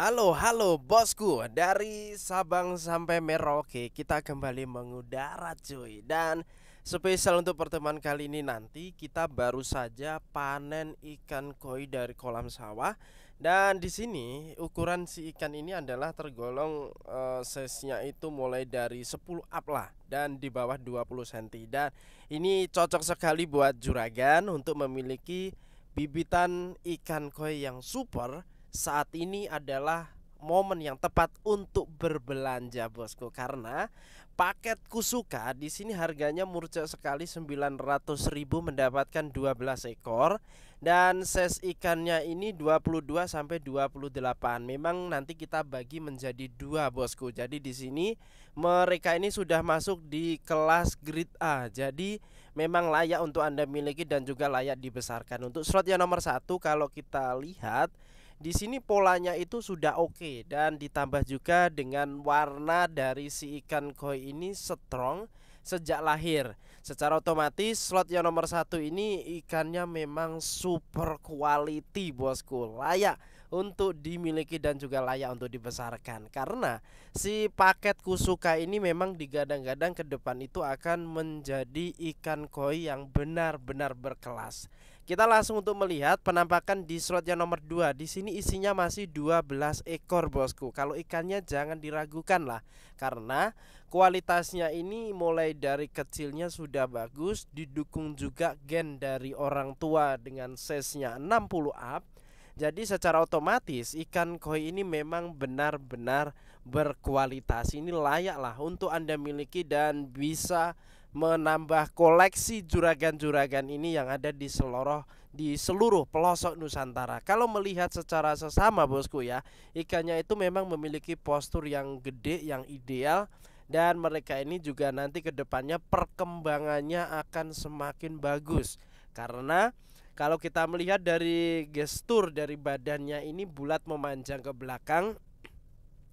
Halo, halo bosku Dari Sabang sampai Merauke Kita kembali mengudara cuy Dan spesial untuk pertemuan kali ini nanti Kita baru saja panen ikan koi dari kolam sawah Dan di sini ukuran si ikan ini adalah tergolong e, eh, size itu mulai dari 10 up lah Dan di bawah 20 cm Dan ini cocok sekali buat juragan Untuk memiliki bibitan ikan koi yang super saat ini adalah momen yang tepat untuk berbelanja bosku karena paket kusuka di sini harganya murca sekali 900.000 mendapatkan 12 ekor dan ses ikannya ini 22 sampai 28 memang nanti kita bagi menjadi dua bosku jadi di sini mereka ini sudah masuk di kelas grade A jadi memang layak untuk anda miliki dan juga layak dibesarkan untuk slot yang nomor satu kalau kita lihat di sini polanya itu sudah oke okay, dan ditambah juga dengan warna dari si ikan koi ini strong sejak lahir. Secara otomatis slot yang nomor satu ini ikannya memang super quality bosku, layak untuk dimiliki dan juga layak untuk dibesarkan karena si paket kusuka ini memang digadang-gadang ke depan itu akan menjadi ikan koi yang benar-benar berkelas kita langsung untuk melihat penampakan di slot yang nomor 2 Di sini isinya masih 12 ekor bosku Kalau ikannya jangan diragukan lah Karena kualitasnya ini mulai dari kecilnya sudah bagus Didukung juga gen dari orang tua dengan size-nya 60 up jadi secara otomatis ikan koi ini memang benar-benar berkualitas. Ini layaklah untuk Anda miliki dan bisa menambah koleksi juragan-juragan ini yang ada di seluruh di seluruh pelosok Nusantara. Kalau melihat secara sesama bosku ya, ikannya itu memang memiliki postur yang gede yang ideal dan mereka ini juga nanti kedepannya perkembangannya akan semakin bagus karena kalau kita melihat dari gestur dari badannya ini bulat memanjang ke belakang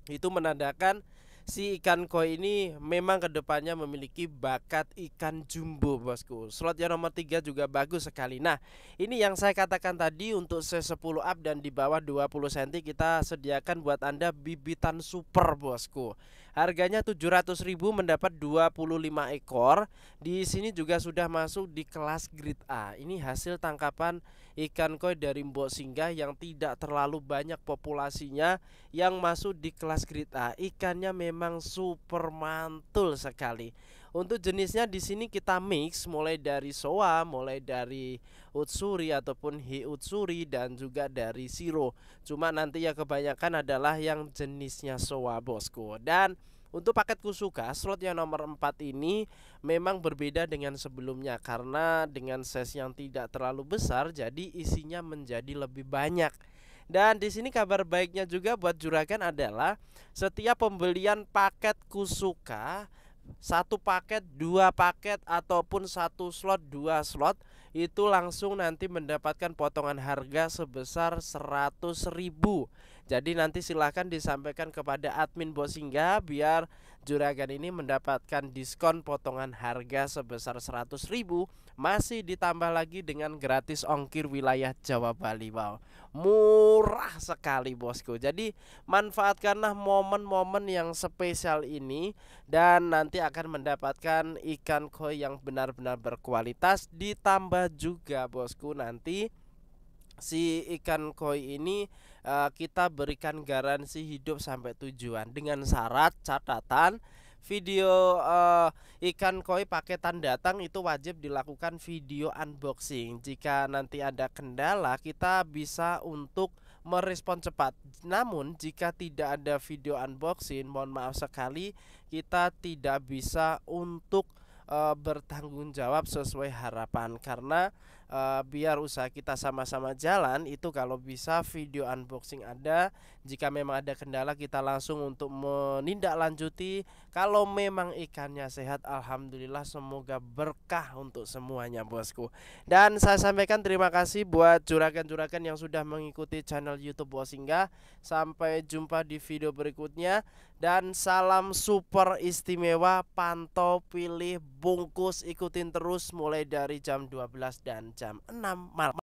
itu menandakan si ikan koi ini memang kedepannya memiliki bakat ikan jumbo bosku slot yang nomor 3 juga bagus sekali nah ini yang saya katakan tadi untuk C10 up dan di bawah 20 cm kita sediakan buat anda bibitan super bosku Harganya 700.000 mendapat 25 ekor. Di sini juga sudah masuk di kelas grade A. Ini hasil tangkapan ikan koi dari Mbok Singgah yang tidak terlalu banyak populasinya yang masuk di kelas grade A. Ikannya memang super mantul sekali. Untuk jenisnya di sini kita mix mulai dari soa, mulai dari utsuri ataupun hi utsuri dan juga dari siro. Cuma nanti ya kebanyakan adalah yang jenisnya soa, bosku. Dan untuk paket Kusuka, slot yang nomor 4 ini memang berbeda dengan sebelumnya karena dengan size yang tidak terlalu besar jadi isinya menjadi lebih banyak. Dan di sini kabar baiknya juga buat juragan adalah setiap pembelian paket Kusuka satu paket, dua paket ataupun satu slot, dua slot itu langsung nanti mendapatkan potongan harga sebesar ribu. Jadi nanti silahkan disampaikan kepada admin Bosingga biar juragan ini mendapatkan diskon potongan harga sebesar 100.000 masih ditambah lagi dengan gratis ongkir wilayah Jawa Bali. Wow, murah sekali bosku. Jadi manfaatkanlah momen-momen yang spesial ini dan nanti akan mendapatkan ikan koi yang benar-benar berkualitas ditambah juga bosku nanti si ikan koi ini uh, kita berikan garansi hidup sampai tujuan dengan syarat catatan video uh, ikan koi paketan datang itu wajib dilakukan video unboxing. Jika nanti ada kendala kita bisa untuk merespon cepat. Namun jika tidak ada video unboxing, mohon maaf sekali kita tidak bisa untuk uh, eh, bertanggung jawab sesuai harapan karena Eh, biar usaha kita sama-sama jalan itu kalau bisa video unboxing ada jika memang ada kendala kita langsung untuk menindaklanjuti kalau memang ikannya sehat alhamdulillah semoga berkah untuk semuanya bosku dan saya sampaikan terima kasih buat juragan-juragan yang sudah mengikuti channel YouTube Bos hingga sampai jumpa di video berikutnya dan salam super istimewa pantau pilih bungkus ikutin terus mulai dari jam 12 dan jam 6 malam